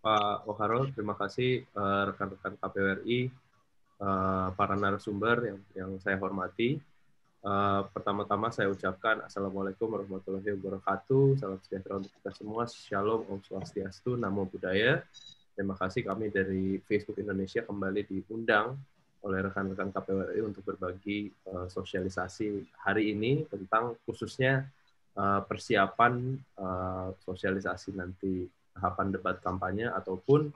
Pak Oharol, terima kasih rekan eh, rekan-rekan KPWRI, uh, eh, para narasumber yang, yang saya hormati. Uh, pertama-tama saya ucapkan Assalamualaikum warahmatullahi wabarakatuh. Salam sejahtera untuk kita semua. Shalom, Om Swastiastu, Namo Buddhaya. Terima kasih kami dari Facebook Indonesia kembali diundang oleh rekan-rekan KPWRI untuk berbagi uh, sosialisasi hari ini tentang khususnya persiapan uh, sosialisasi nanti tahapan debat kampanye ataupun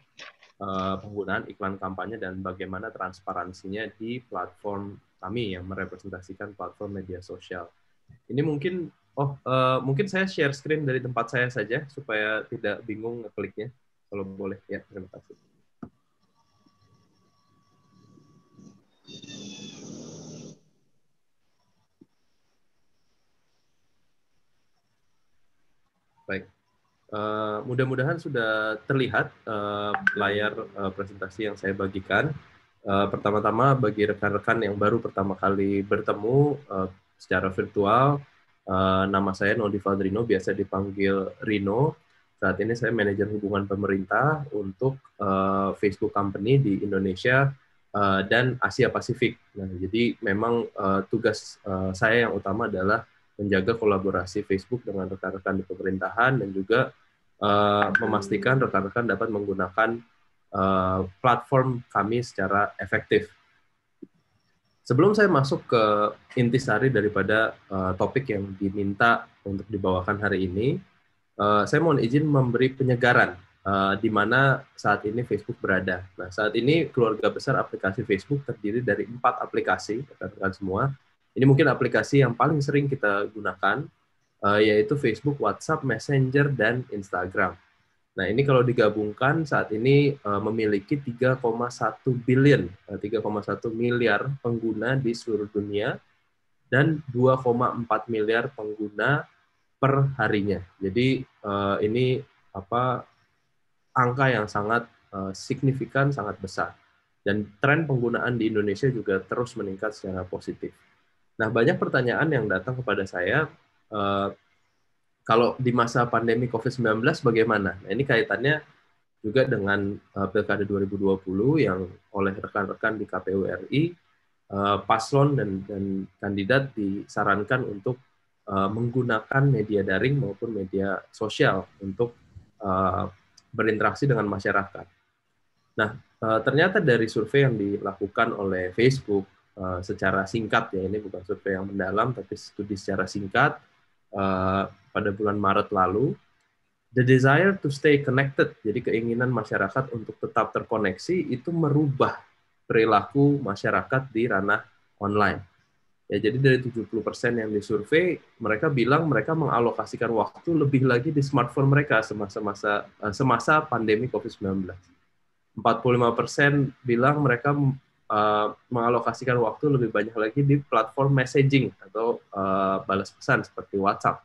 eh, penggunaan iklan kampanye dan bagaimana transparansinya di platform kami yang merepresentasikan platform media sosial. Ini mungkin oh eh, mungkin saya share screen dari tempat saya saja supaya tidak bingung ngekliknya kalau boleh ya terima kasih. Baik. Eh, mudah-mudahan sudah terlihat uh, layar uh, presentasi yang saya bagikan. Uh, pertama-tama bagi rekan-rekan yang baru pertama kali bertemu uh, secara virtual, uh, nama saya Nodi Valdrino, biasa dipanggil Rino. Saat ini saya manajer hubungan pemerintah untuk uh, Facebook Company di Indonesia uh, dan Asia Pasifik. Nah, jadi memang uh, tugas uh, saya yang utama adalah menjaga kolaborasi Facebook dengan rekan-rekan di pemerintahan dan juga Eh, memastikan rekan-rekan dapat menggunakan uh, platform kami secara efektif. Sebelum saya masuk ke intisari daripada uh, topik yang diminta untuk dibawakan hari ini, uh, saya mohon izin memberi penyegaran uh, di mana saat ini Facebook berada. Nah, saat ini keluarga besar aplikasi Facebook terdiri dari empat aplikasi, rekan-rekan semua. Ini mungkin aplikasi yang paling sering kita gunakan, uh, yaitu Facebook, WhatsApp, Messenger, dan Instagram. Nah, ini kalau digabungkan saat ini uh, memiliki 3,1 billion, uh, eh, 3,1 miliar pengguna di seluruh dunia dan 2,4 miliar pengguna per harinya. Jadi uh, ini apa angka yang sangat uh, signifikan, sangat besar. Dan tren penggunaan di Indonesia juga terus meningkat secara positif. Nah, banyak pertanyaan yang datang kepada saya uh, kalau di masa pandemi COVID-19 bagaimana? Nah, ini kaitannya juga dengan uh, Pilkada 2020 yang oleh rekan-rekan di KPU RI, uh, eh, paslon dan, dan kandidat disarankan untuk uh, menggunakan media daring maupun media sosial untuk uh, berinteraksi dengan masyarakat. Nah, uh, ternyata dari survei yang dilakukan oleh Facebook uh, secara singkat ya, ini bukan survei yang mendalam, tapi studi secara singkat, Eh, pada bulan Maret lalu, the desire to stay connected, jadi keinginan masyarakat untuk tetap terkoneksi itu merubah perilaku masyarakat di ranah online. Ya, jadi dari 70% yang disurvei, mereka bilang mereka mengalokasikan waktu lebih lagi di smartphone mereka semasa-masa eh, semasa pandemi COVID-19. 45% bilang mereka Eh, mengalokasikan waktu lebih banyak lagi di platform messaging atau uh, balas pesan seperti WhatsApp.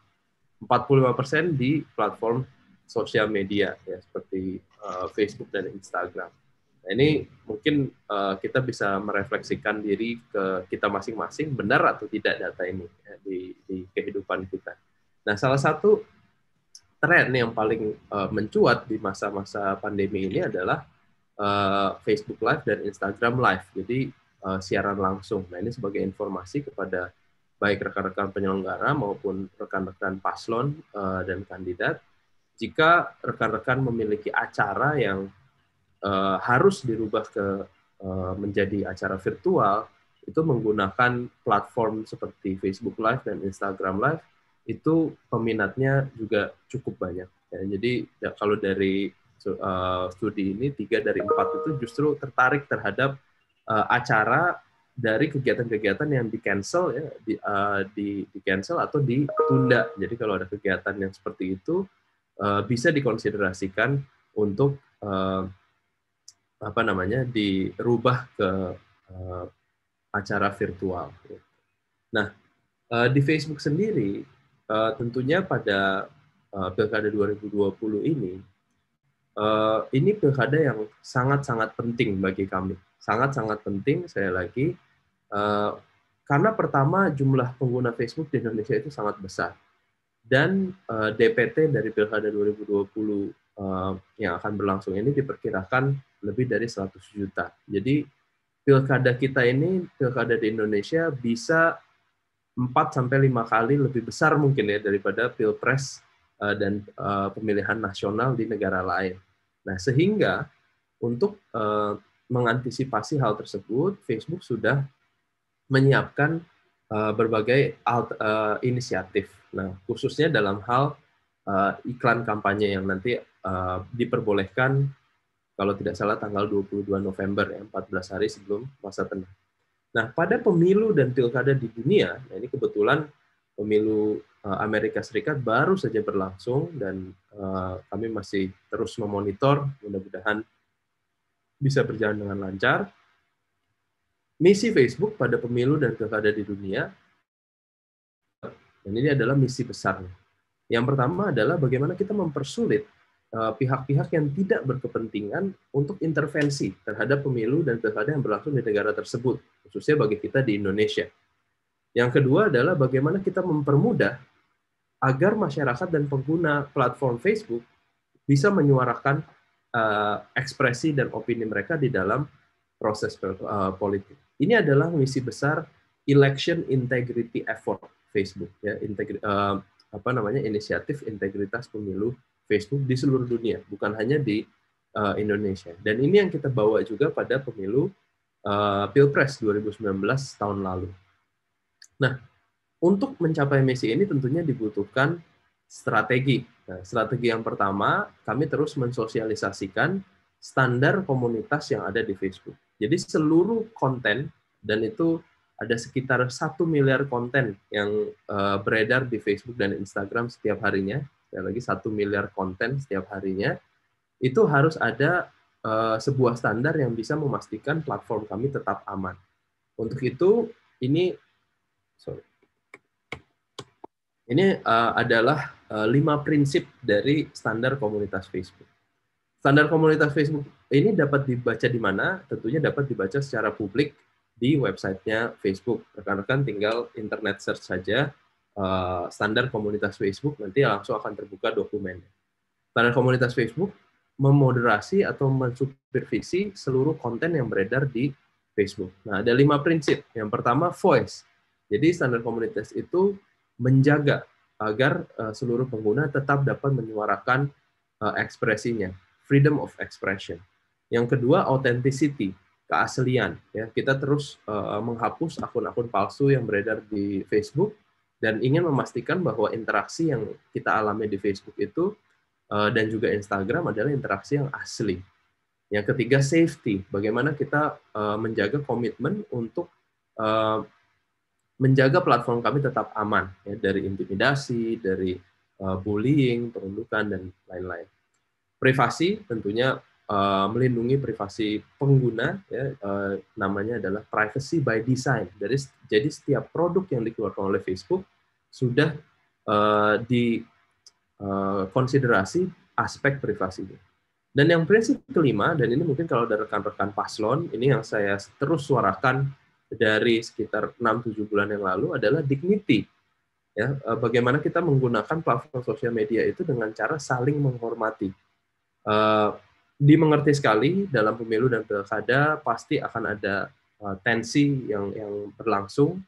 45% di platform sosial media ya seperti uh, Facebook dan Instagram. Nah, ini mungkin uh, kita bisa merefleksikan diri ke kita masing-masing benar atau tidak data ini ya, di, di kehidupan kita. Nah, salah satu tren yang paling uh, mencuat di masa-masa pandemi ini adalah Eh, Facebook Live dan Instagram Live. Jadi uh, siaran langsung. Nah ini sebagai informasi kepada baik rekan-rekan penyelenggara maupun rekan-rekan paslon uh, dan kandidat. Jika rekan-rekan memiliki acara yang uh, harus dirubah ke uh, menjadi acara virtual, itu menggunakan platform seperti Facebook Live dan Instagram Live, itu peminatnya juga cukup banyak. Ya, jadi ya, kalau dari Eh, studi ini tiga dari empat itu justru tertarik terhadap uh, acara dari kegiatan-kegiatan yang di cancel ya di, uh, di di cancel atau ditunda. Jadi kalau ada kegiatan yang seperti itu uh, bisa dikonsiderasikan untuk uh, apa namanya dirubah ke uh, acara virtual. Nah uh, di Facebook sendiri uh, tentunya pada uh, pilkada 2020 ini uh, ini pilkada yang sangat-sangat penting bagi kami. Sangat-sangat penting, saya lagi, uh, karena pertama jumlah pengguna Facebook di Indonesia itu sangat besar. Dan uh, eh, DPT dari pilkada 2020 uh, yang akan berlangsung ini diperkirakan lebih dari 100 juta. Jadi pilkada kita ini, pilkada di Indonesia bisa 4 sampai 5 kali lebih besar mungkin ya daripada pilpres dan pemilihan nasional di negara lain. Nah, sehingga untuk uh, mengantisipasi hal tersebut, Facebook sudah menyiapkan uh, berbagai alt, uh, inisiatif. Nah, khususnya dalam hal uh, iklan kampanye yang nanti uh, diperbolehkan kalau tidak salah tanggal 22 November ya, 14 hari sebelum masa tenang. Nah, pada pemilu dan pilkada di dunia, nah ini kebetulan pemilu Eh, Amerika Serikat baru saja berlangsung dan eh, kami masih terus memonitor mudah-mudahan bisa berjalan dengan lancar. Misi Facebook pada pemilu dan pilkada di dunia dan ini adalah misi besar. Yang pertama adalah bagaimana kita mempersulit eh, pihak-pihak yang tidak berkepentingan untuk intervensi terhadap pemilu dan pilkada yang berlangsung di negara tersebut, khususnya bagi kita di Indonesia. Yang kedua adalah bagaimana kita mempermudah agar masyarakat dan pengguna platform Facebook bisa menyuarakan uh, ekspresi dan opini mereka di dalam proses uh, politik. Ini adalah misi besar election integrity effort Facebook ya integri, uh, apa namanya inisiatif integritas pemilu Facebook di seluruh dunia, bukan hanya di uh, Indonesia. Dan ini yang kita bawa juga pada pemilu uh, Pilpres 2019 tahun lalu. Nah, untuk mencapai misi ini tentunya dibutuhkan strategi. Nah, strategi yang pertama, kami terus mensosialisasikan standar komunitas yang ada di Facebook. Jadi seluruh konten dan itu ada sekitar satu miliar konten yang uh, beredar di Facebook dan Instagram setiap harinya. Sekali lagi satu miliar konten setiap harinya. Itu harus ada uh, sebuah standar yang bisa memastikan platform kami tetap aman. Untuk itu ini sorry, ini uh, adalah uh, lima prinsip dari standar komunitas Facebook. Standar komunitas Facebook ini dapat dibaca di mana? Tentunya dapat dibaca secara publik di websitenya Facebook. Rekan-rekan tinggal internet search saja uh, standar komunitas Facebook, nanti langsung akan terbuka dokumennya. Standar komunitas Facebook memoderasi atau mensupervisi seluruh konten yang beredar di Facebook. Nah, ada lima prinsip. Yang pertama, voice. Jadi standar komunitas itu menjaga agar uh, seluruh pengguna tetap dapat menyuarakan uh, ekspresinya, freedom of expression. Yang kedua, authenticity, keaslian. Ya, kita terus uh, menghapus akun-akun palsu yang beredar di Facebook dan ingin memastikan bahwa interaksi yang kita alami di Facebook itu uh, dan juga Instagram adalah interaksi yang asli. Yang ketiga, safety. Bagaimana kita uh, menjaga komitmen untuk menjaga platform kami tetap aman ya, dari intimidasi, dari uh, bullying, perundukan dan lain-lain. Privasi tentunya uh, melindungi privasi pengguna ya, uh, namanya adalah privacy by design. Jadi, jadi setiap produk yang dikeluarkan oleh Facebook sudah uh, di uh, aspek privasinya. Dan yang prinsip kelima, dan ini mungkin kalau dari rekan-rekan paslon, ini yang saya terus suarakan dari sekitar 6-7 bulan yang lalu adalah dignity. Ya, eh, bagaimana kita menggunakan platform sosial media itu dengan cara saling menghormati. Uh, dimengerti sekali dalam pemilu dan pilkada pasti akan ada uh, tensi yang yang berlangsung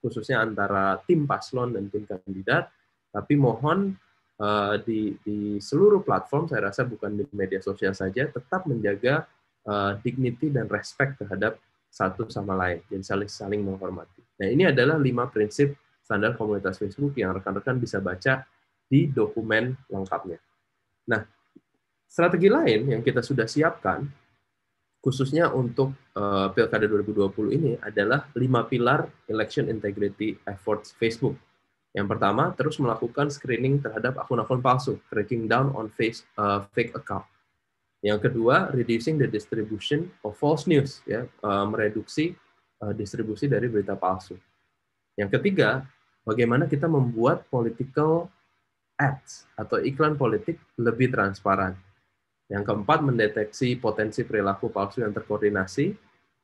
khususnya antara tim paslon dan tim kandidat. Tapi mohon uh, di, di seluruh platform, saya rasa bukan di media sosial saja, tetap menjaga uh, dignity dan respect terhadap satu sama lain, dan saling, saling menghormati. Nah ini adalah lima prinsip standar komunitas Facebook yang rekan-rekan bisa baca di dokumen lengkapnya. Nah, strategi lain yang kita sudah siapkan, khususnya untuk uh, Pilkada 2020 ini adalah lima pilar election integrity efforts Facebook. Yang pertama, terus melakukan screening terhadap akun-akun palsu, cracking down on face, uh, fake account. Yang kedua, reducing the distribution of false news, ya, eh, mereduksi eh, distribusi dari berita palsu. Yang ketiga, bagaimana kita membuat political ads atau iklan politik lebih transparan. Yang keempat, mendeteksi potensi perilaku palsu yang terkoordinasi.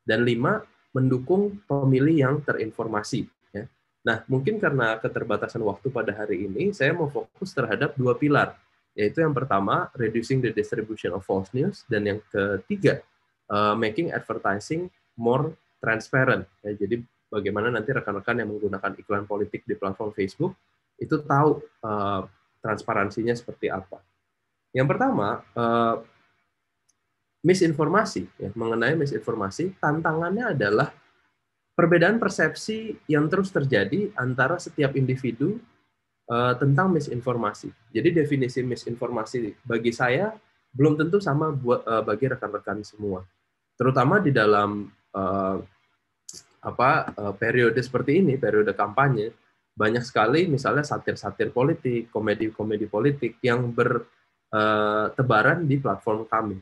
Dan lima, mendukung pemilih yang terinformasi. Ya. Nah, mungkin karena keterbatasan waktu pada hari ini, saya mau fokus terhadap dua pilar, yaitu yang pertama reducing the distribution of false news dan yang ketiga uh, making advertising more transparent ya, jadi bagaimana nanti rekan-rekan yang menggunakan iklan politik di platform Facebook itu tahu uh, transparansinya seperti apa yang pertama uh, misinformasi ya mengenai misinformasi tantangannya adalah perbedaan persepsi yang terus terjadi antara setiap individu uh, tentang misinformasi. Jadi definisi misinformasi bagi saya belum tentu sama buat uh, bagi rekan-rekan semua, terutama di dalam uh, apa uh, periode seperti ini, periode kampanye banyak sekali misalnya satir-satir politik, komedi-komedi politik yang bertebaran di platform kami.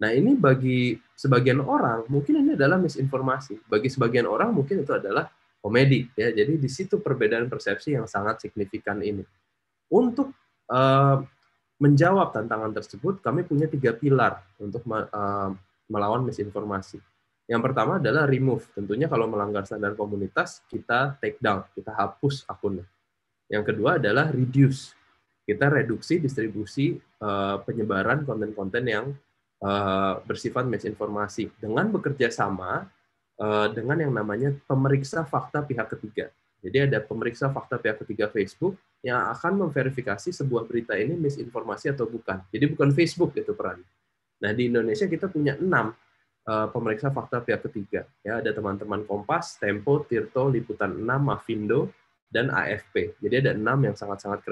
Nah ini bagi sebagian orang mungkin ini adalah misinformasi, bagi sebagian orang mungkin itu adalah komedi ya. Jadi di situ perbedaan persepsi yang sangat signifikan ini. Untuk uh, menjawab tantangan tersebut, kami punya tiga pilar untuk uh, melawan misinformasi. Yang pertama adalah remove. Tentunya kalau melanggar standar komunitas, kita take down, kita hapus akunnya. Yang kedua adalah reduce. Kita reduksi distribusi uh, penyebaran konten-konten yang uh, bersifat misinformasi dengan bekerja sama Eh, dengan yang namanya pemeriksa fakta pihak ketiga. Jadi ada pemeriksa fakta pihak ketiga Facebook yang akan memverifikasi sebuah berita ini misinformasi atau bukan. Jadi bukan Facebook itu peran. Nah di Indonesia kita punya enam eh, pemeriksa fakta pihak ketiga. Ya ada teman-teman Kompas, Tempo, Tirto, Liputan 6, Mavindo, dan AFP. Jadi ada enam yang sangat-sangat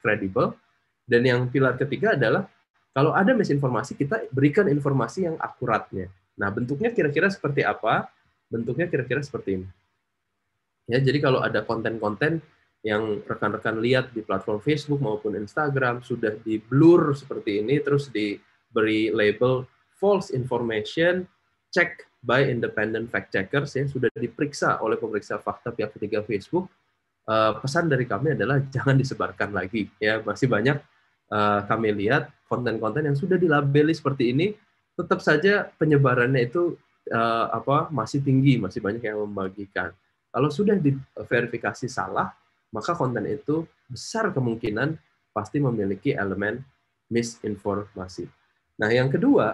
kredibel. Dan yang pilar ketiga adalah kalau ada misinformasi kita berikan informasi yang akuratnya. Nah bentuknya kira-kira seperti apa? bentuknya kira-kira seperti ini. Ya, jadi kalau ada konten-konten yang rekan-rekan lihat di platform Facebook maupun Instagram sudah di blur seperti ini terus diberi label false information check by independent fact checkers yang sudah diperiksa oleh pemeriksa fakta pihak ketiga Facebook eh, pesan dari kami adalah jangan disebarkan lagi ya masih banyak eh, kami lihat konten-konten yang sudah dilabeli seperti ini tetap saja penyebarannya itu uh, apa masih tinggi, masih banyak yang membagikan. Kalau sudah diverifikasi salah, maka konten itu besar kemungkinan pasti memiliki elemen misinformasi. Nah, yang kedua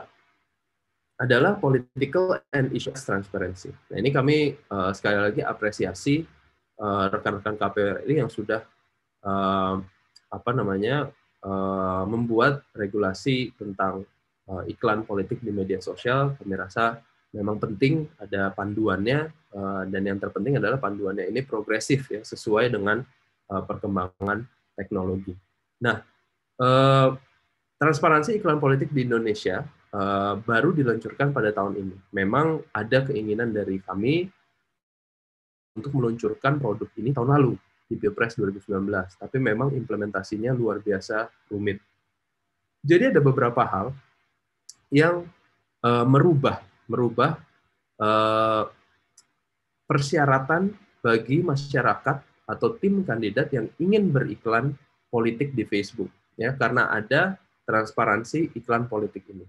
adalah political and issues transparency. Nah, ini kami uh, sekali lagi apresiasi eh, rekan-rekan uh, ini yang sudah uh, apa namanya uh, membuat regulasi tentang uh, iklan politik di media sosial. Kami rasa memang penting ada panduannya eh, dan yang terpenting adalah panduannya ini progresif ya sesuai dengan eh, perkembangan teknologi. Nah, eh, transparansi iklan politik di Indonesia baru diluncurkan pada tahun ini. Memang ada keinginan dari kami untuk meluncurkan produk ini tahun lalu di Pilpres 2019, tapi memang implementasinya luar biasa rumit. Jadi ada beberapa hal yang merubah merubah uh, persyaratan bagi masyarakat atau tim kandidat yang ingin beriklan politik di Facebook ya karena ada transparansi iklan politik ini.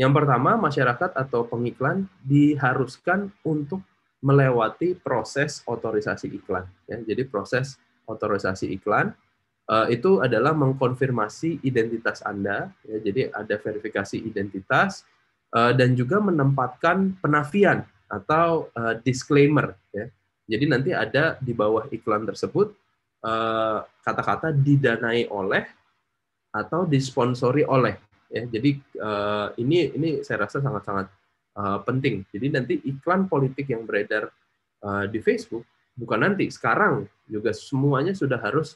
Yang pertama, masyarakat atau pengiklan diharuskan untuk melewati proses otorisasi iklan. Ya, jadi proses otorisasi iklan uh, itu adalah mengkonfirmasi identitas Anda. Ya, jadi ada verifikasi identitas, Eh, dan juga menempatkan penafian atau eh, disclaimer ya. Jadi nanti ada di bawah iklan tersebut eh, kata-kata didanai oleh atau disponsori oleh ya. Jadi ini ini saya rasa sangat-sangat penting. Jadi nanti iklan politik yang beredar di Facebook bukan nanti sekarang juga semuanya sudah harus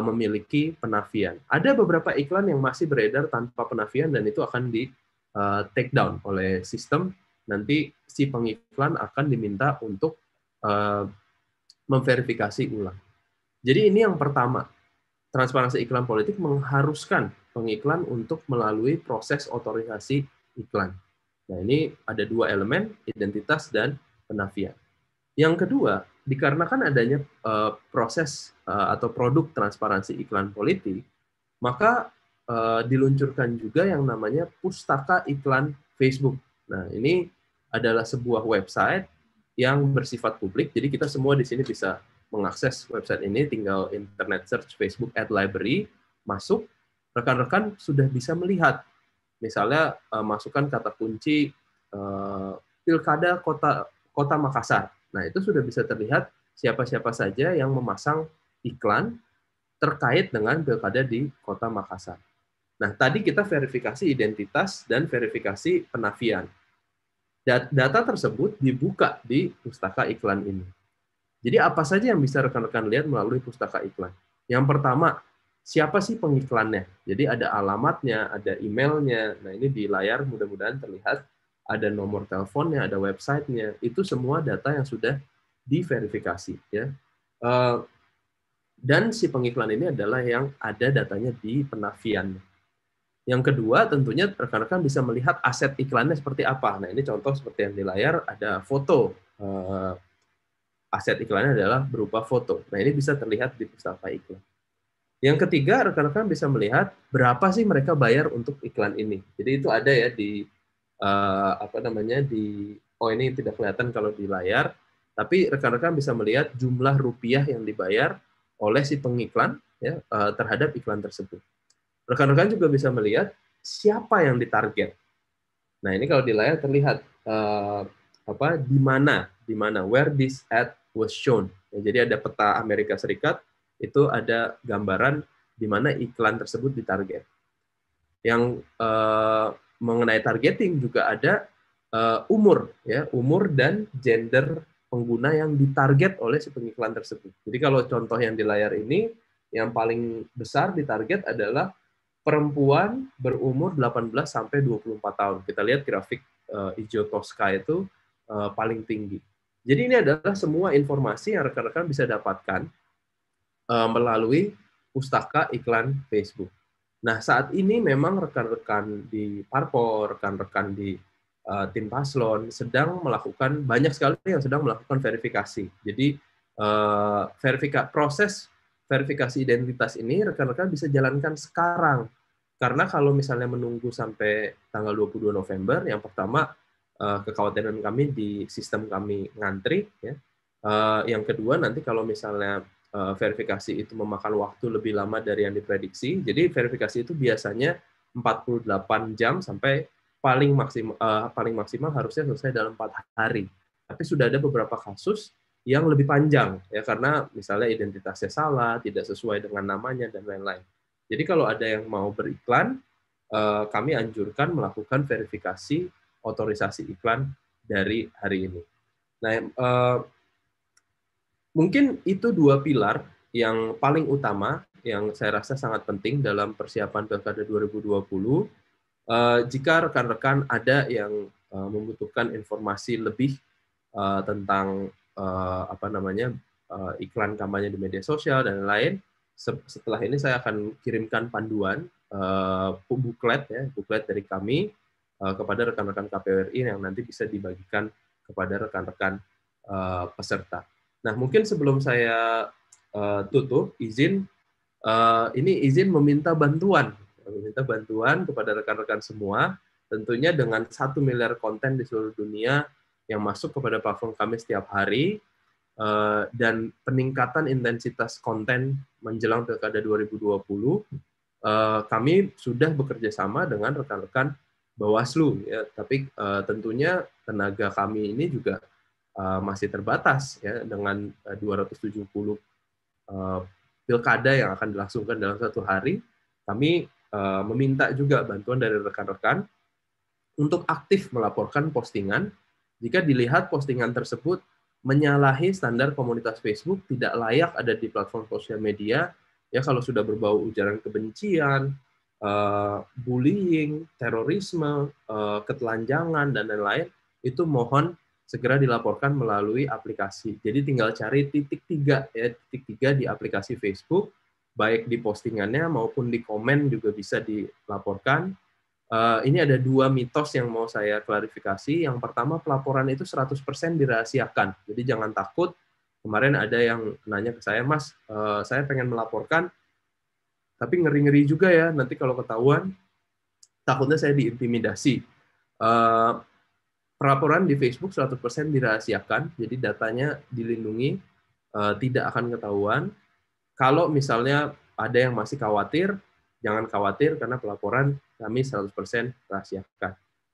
memiliki penafian. Ada beberapa iklan yang masih beredar tanpa penafian dan itu akan di uh, take down oleh sistem, nanti si pengiklan akan diminta untuk uh, memverifikasi ulang. Jadi ini yang pertama, transparansi iklan politik mengharuskan pengiklan untuk melalui proses otorisasi iklan. Nah ini ada dua elemen, identitas dan penafian. Yang kedua, dikarenakan adanya uh, proses uh, atau produk transparansi iklan politik, maka Eh, diluncurkan juga yang namanya Pustaka Iklan Facebook. Nah, ini adalah sebuah website yang bersifat publik. Jadi kita semua di sini bisa mengakses website ini tinggal internet search Facebook ad library masuk rekan-rekan sudah bisa melihat misalnya uh, masukkan kata kunci eh, pilkada kota kota Makassar. Nah, itu sudah bisa terlihat siapa-siapa saja yang memasang iklan terkait dengan pilkada di kota Makassar. Nah, tadi kita verifikasi identitas dan verifikasi penafian. Data tersebut dibuka di pustaka iklan ini. Jadi apa saja yang bisa rekan-rekan lihat melalui pustaka iklan? Yang pertama, siapa sih pengiklannya? Jadi ada alamatnya, ada emailnya. Nah ini di layar mudah-mudahan terlihat ada nomor teleponnya, ada websitenya. Itu semua data yang sudah diverifikasi. Ya. Eh, dan si pengiklan ini adalah yang ada datanya di penafiannya. Yang kedua, tentunya rekan-rekan bisa melihat aset iklannya seperti apa. Nah, ini contoh seperti yang di layar, ada foto. Eh, aset iklannya adalah berupa foto. Nah, ini bisa terlihat di pustaka iklan. Yang ketiga, rekan-rekan bisa melihat berapa sih mereka bayar untuk iklan ini. Jadi itu ada ya di eh, apa namanya di oh ini tidak kelihatan kalau di layar, tapi rekan-rekan bisa melihat jumlah rupiah yang dibayar oleh si pengiklan ya eh, terhadap iklan tersebut rekan-rekan juga bisa melihat siapa yang ditarget. Nah ini kalau di layar terlihat uh, apa di mana di mana where this ad was shown. Ya, jadi ada peta Amerika Serikat itu ada gambaran di mana iklan tersebut ditarget. Yang uh, mengenai targeting juga ada uh, umur ya umur dan gender pengguna yang ditarget oleh si pengiklan tersebut. Jadi kalau contoh yang di layar ini yang paling besar ditarget adalah perempuan berumur 18 sampai 24 tahun. Kita lihat grafik uh, hijau toska itu uh, paling tinggi. Jadi ini adalah semua informasi yang rekan-rekan bisa dapatkan uh, melalui pustaka iklan Facebook. Nah, saat ini memang rekan-rekan di Parpol, rekan-rekan di uh, tim paslon sedang melakukan banyak sekali yang sedang melakukan verifikasi. Jadi uh, verifika proses verifikasi identitas ini rekan-rekan bisa jalankan sekarang karena kalau misalnya menunggu sampai tanggal 22 November, yang pertama eh, kekhawatiran kami di sistem kami ngantri, ya. eh, Yang kedua nanti kalau misalnya eh, verifikasi itu memakan waktu lebih lama dari yang diprediksi, jadi verifikasi itu biasanya 48 jam sampai paling maksimal paling maksimal harusnya selesai dalam empat hari. Tapi sudah ada beberapa kasus yang lebih panjang ya karena misalnya identitasnya salah, tidak sesuai dengan namanya dan lain-lain. Jadi kalau ada yang mau beriklan, eh, kami anjurkan melakukan verifikasi otorisasi iklan dari hari ini. Nah, eh, mungkin itu dua pilar yang paling utama yang saya rasa sangat penting dalam persiapan pilkada 2020. Eh, jika rekan-rekan ada yang membutuhkan informasi lebih tentang apa namanya iklan kampanye di media sosial dan lain-lain, setelah ini saya akan kirimkan panduan uh, buklet ya buklet dari kami uh, kepada rekan-rekan KPWRI yang nanti bisa dibagikan kepada rekan-rekan uh, peserta. Nah mungkin sebelum saya uh, tutup izin uh, ini izin meminta bantuan meminta bantuan kepada rekan-rekan semua tentunya dengan satu miliar konten di seluruh dunia yang masuk kepada platform kami setiap hari Eh, dan peningkatan intensitas konten menjelang pilkada 2020 eh, kami sudah bekerja sama dengan rekan-rekan Bawaslu ya tapi uh, tentunya tenaga kami ini juga uh, masih terbatas ya dengan 270 uh, pilkada yang akan dilangsungkan dalam satu hari kami uh, meminta juga bantuan dari rekan-rekan untuk aktif melaporkan postingan jika dilihat postingan tersebut menyalahi standar komunitas Facebook tidak layak ada di platform sosial media ya kalau sudah berbau ujaran kebencian, uh, bullying, terorisme, uh, ketelanjangan dan lain-lain itu mohon segera dilaporkan melalui aplikasi. Jadi tinggal cari titik tiga ya titik tiga di aplikasi Facebook baik di postingannya maupun di komen juga bisa dilaporkan Eh, ini ada dua mitos yang mau saya klarifikasi. Yang pertama, pelaporan itu 100% dirahasiakan. Jadi jangan takut. Kemarin ada yang nanya ke saya, Mas, uh, saya pengen melaporkan, tapi ngeri-ngeri juga ya, nanti kalau ketahuan, takutnya saya diintimidasi. Uh, pelaporan di Facebook 100% dirahasiakan, jadi datanya dilindungi, uh, tidak akan ketahuan. Kalau misalnya ada yang masih khawatir, jangan khawatir karena pelaporan kami 100% rahasiakan.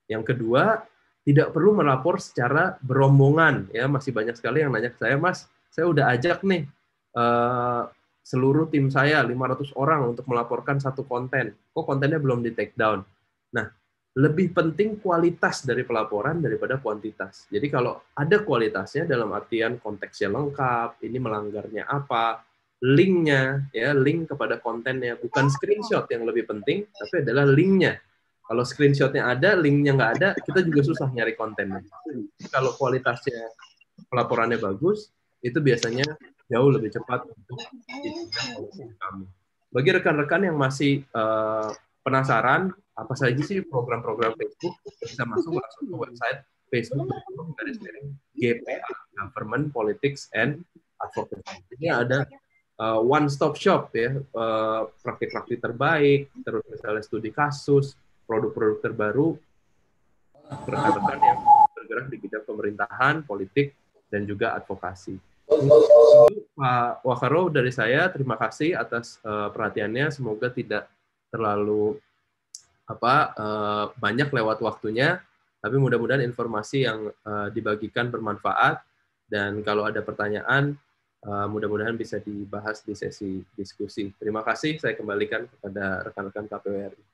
Yang kedua, tidak perlu melapor secara berombongan ya masih banyak sekali yang nanya ke saya mas saya udah ajak nih uh, seluruh tim saya 500 orang untuk melaporkan satu konten kok kontennya belum di take down nah lebih penting kualitas dari pelaporan daripada kuantitas jadi kalau ada kualitasnya dalam artian konteksnya lengkap ini melanggarnya apa linknya ya link kepada kontennya bukan screenshot yang lebih penting tapi adalah linknya kalau screenshotnya ada linknya nggak ada kita juga susah nyari kontennya kalau kualitasnya pelaporannya bagus itu biasanya jauh lebih cepat untuk kamu bagi rekan-rekan yang masih uh, penasaran apa saja sih program-program Facebook bisa masuk langsung ke website Facebook dari GPA Government Politics and Advocacy ini ada uh, one stop shop ya eh, praktik-praktik terbaik terus misalnya studi kasus produk-produk terbaru rekan-rekan yang bergerak di bidang pemerintahan politik dan juga advokasi Pak Wakaro dari saya terima kasih atas uh, perhatiannya semoga tidak terlalu apa uh, banyak lewat waktunya tapi mudah-mudahan informasi yang uh, dibagikan bermanfaat dan kalau ada pertanyaan Eh, mudah-mudahan bisa dibahas di sesi diskusi. Terima kasih, saya kembalikan kepada rekan-rekan KPWRI.